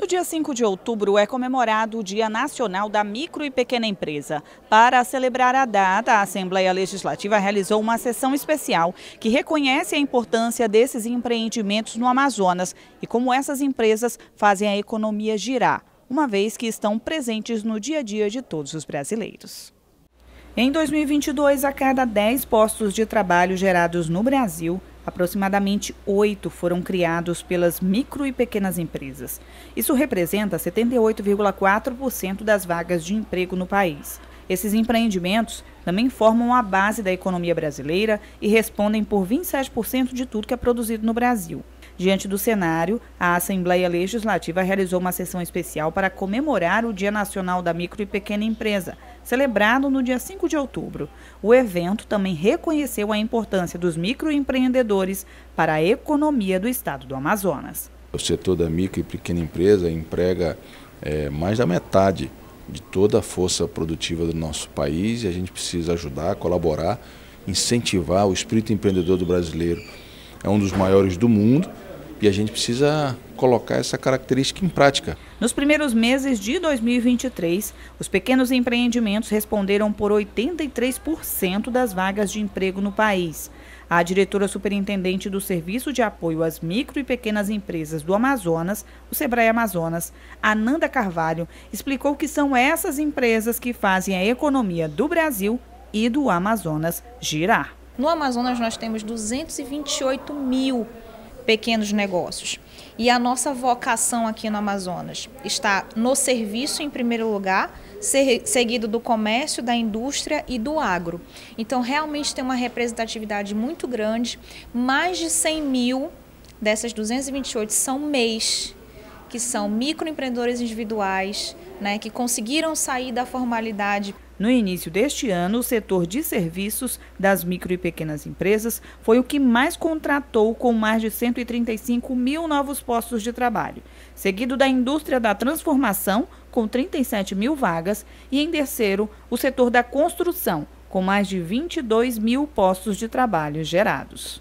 No dia 5 de outubro é comemorado o Dia Nacional da Micro e Pequena Empresa. Para celebrar a data, a Assembleia Legislativa realizou uma sessão especial que reconhece a importância desses empreendimentos no Amazonas e como essas empresas fazem a economia girar, uma vez que estão presentes no dia a dia de todos os brasileiros. Em 2022, a cada 10 postos de trabalho gerados no Brasil, Aproximadamente oito foram criados pelas micro e pequenas empresas. Isso representa 78,4% das vagas de emprego no país. Esses empreendimentos também formam a base da economia brasileira e respondem por 27% de tudo que é produzido no Brasil. Diante do cenário, a Assembleia Legislativa realizou uma sessão especial para comemorar o Dia Nacional da Micro e Pequena Empresa, celebrado no dia 5 de outubro. O evento também reconheceu a importância dos microempreendedores para a economia do estado do Amazonas. O setor da micro e pequena empresa emprega é, mais da metade de toda a força produtiva do nosso país e a gente precisa ajudar, colaborar, incentivar o espírito empreendedor do brasileiro. É um dos maiores do mundo e a gente precisa colocar essa característica em prática. Nos primeiros meses de 2023, os pequenos empreendimentos responderam por 83% das vagas de emprego no país. A diretora superintendente do Serviço de Apoio às Micro e Pequenas Empresas do Amazonas, o Sebrae Amazonas, Ananda Carvalho, explicou que são essas empresas que fazem a economia do Brasil e do Amazonas girar. No Amazonas, nós temos 228 mil pequenos negócios. E a nossa vocação aqui no Amazonas está no serviço, em primeiro lugar, seguido do comércio, da indústria e do agro. Então, realmente tem uma representatividade muito grande. Mais de 100 mil dessas 228 são MEIs, que são microempreendedores individuais, né, que conseguiram sair da formalidade no início deste ano, o setor de serviços das micro e pequenas empresas foi o que mais contratou, com mais de 135 mil novos postos de trabalho, seguido da indústria da transformação, com 37 mil vagas, e em terceiro, o setor da construção, com mais de 22 mil postos de trabalho gerados.